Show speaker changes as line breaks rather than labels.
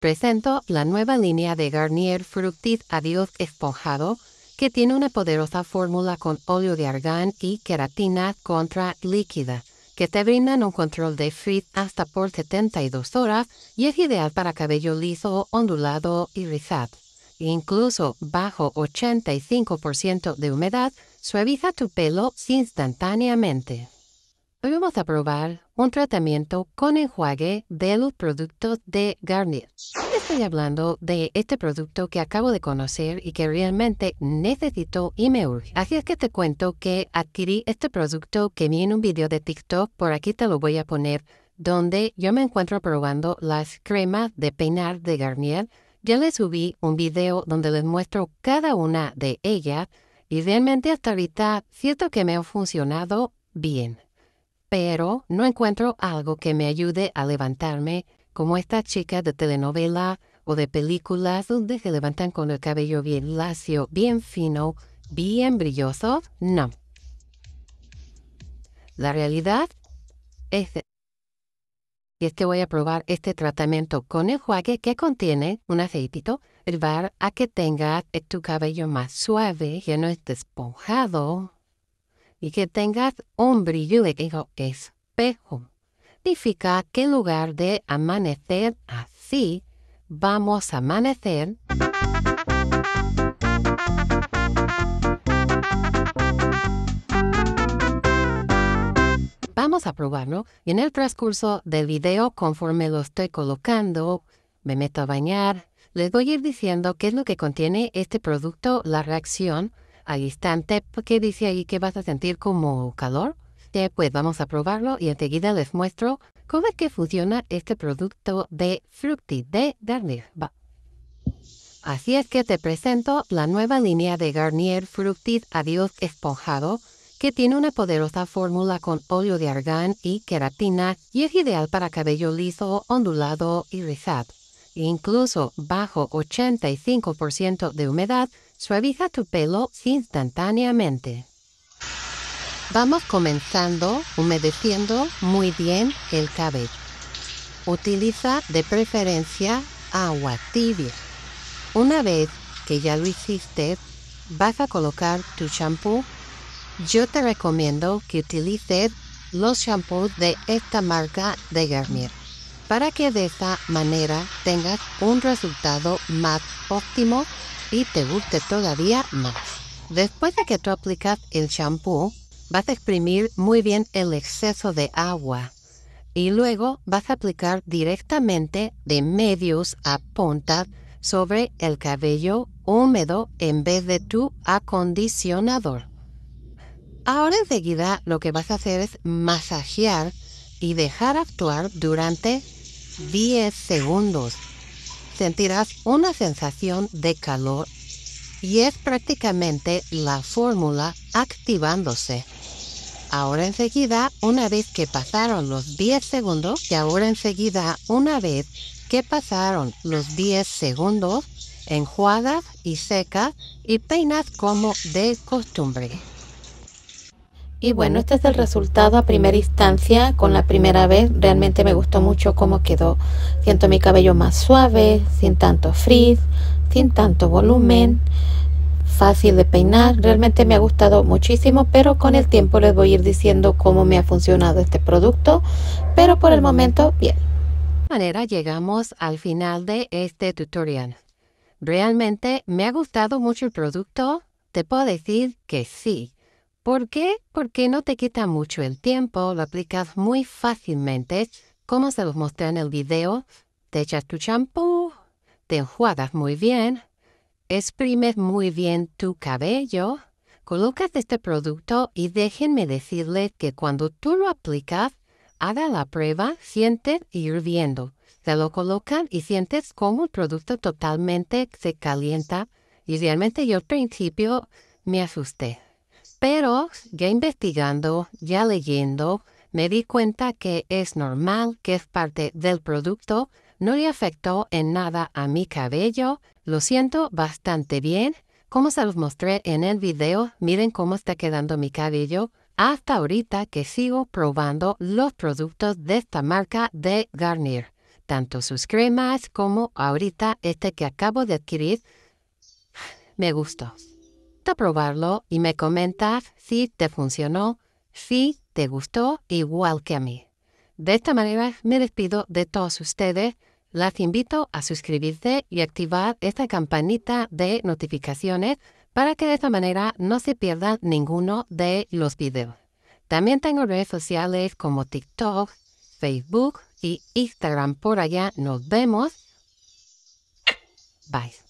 Presento la nueva línea de Garnier Fructis Adiós Esponjado, que tiene una poderosa fórmula con óleo de argán y queratina contra líquida, que te brindan un control de frizz hasta por 72 horas y es ideal para cabello liso, ondulado y rizado. Incluso bajo 85% de humedad, suaviza tu pelo instantáneamente. Hoy vamos a probar un tratamiento con enjuague de los productos de Garnier. Estoy hablando de este producto que acabo de conocer y que realmente necesito y me urge. Así es que te cuento que adquirí este producto que vi en un video de TikTok, por aquí te lo voy a poner, donde yo me encuentro probando las cremas de peinar de Garnier. Ya les subí un video donde les muestro cada una de ellas y realmente hasta ahorita siento que me han funcionado bien pero no encuentro algo que me ayude a levantarme, como esta chica de telenovela o de películas donde se levantan con el cabello bien lacio, bien fino, bien brilloso. No. La realidad es y es que voy a probar este tratamiento con enjuague que contiene un aceitito, el bar a que tenga tu cabello más suave, que no esté esponjado, y que tengas un brillo de espejo. Significa que en lugar de amanecer así, vamos a amanecer. Vamos a probarlo y en el transcurso del video, conforme lo estoy colocando, me meto a bañar, les voy a ir diciendo qué es lo que contiene este producto, la reacción, ahí está. ¿Qué dice ahí que vas a sentir como calor? Pues vamos a probarlo y enseguida les muestro cómo es que funciona este producto de Fructi de Garnier. Así es que te presento la nueva línea de Garnier Fructis Adiós Esponjado, que tiene una poderosa fórmula con óleo de argán y queratina y es ideal para cabello liso, ondulado y rizado incluso bajo 85% de humedad, suaviza tu pelo instantáneamente. Vamos comenzando humedeciendo muy bien el cabello. Utiliza de preferencia agua tibia. Una vez que ya lo hiciste, vas a colocar tu shampoo. Yo te recomiendo que utilices los shampoos de esta marca de Garnier para que de esa manera tengas un resultado más óptimo y te guste todavía más. Después de que tú aplicas el shampoo, vas a exprimir muy bien el exceso de agua y luego vas a aplicar directamente de medios a punta sobre el cabello húmedo en vez de tu acondicionador. Ahora enseguida lo que vas a hacer es masajear y dejar actuar durante 10 segundos. Sentirás una sensación de calor y es prácticamente la fórmula activándose. Ahora enseguida, una vez que pasaron los 10 segundos, y ahora enseguida, una vez que pasaron los 10 segundos, enjuagas y secas y peinas como de costumbre. Y bueno, este es el resultado a primera instancia con la primera vez. Realmente me gustó mucho cómo quedó. Siento mi cabello más suave, sin tanto frizz, sin tanto volumen, fácil de peinar. Realmente me ha gustado muchísimo, pero con el tiempo les voy a ir diciendo cómo me ha funcionado este producto. Pero por el momento, bien. De manera llegamos al final de este tutorial. Realmente me ha gustado mucho el producto. Te puedo decir que sí, ¿Por qué? Porque no te quita mucho el tiempo, lo aplicas muy fácilmente, como se los mostré en el video, te echas tu champú, te enjuagas muy bien, exprimes muy bien tu cabello, colocas este producto y déjenme decirles que cuando tú lo aplicas, haga la prueba, sientes hirviendo. Se lo colocan y sientes como el producto totalmente se calienta. Y realmente yo al principio me asusté. Pero ya investigando, ya leyendo, me di cuenta que es normal que es parte del producto, no le afectó en nada a mi cabello, lo siento bastante bien. Como se los mostré en el video, miren cómo está quedando mi cabello hasta ahorita que sigo probando los productos de esta marca de Garnier, tanto sus cremas como ahorita este que acabo de adquirir. Me gustó a probarlo y me comentas si te funcionó, si te gustó igual que a mí. De esta manera me despido de todos ustedes. Las invito a suscribirse y activar esta campanita de notificaciones para que de esta manera no se pierda ninguno de los videos. También tengo redes sociales como TikTok, Facebook y Instagram. Por allá nos vemos. Bye.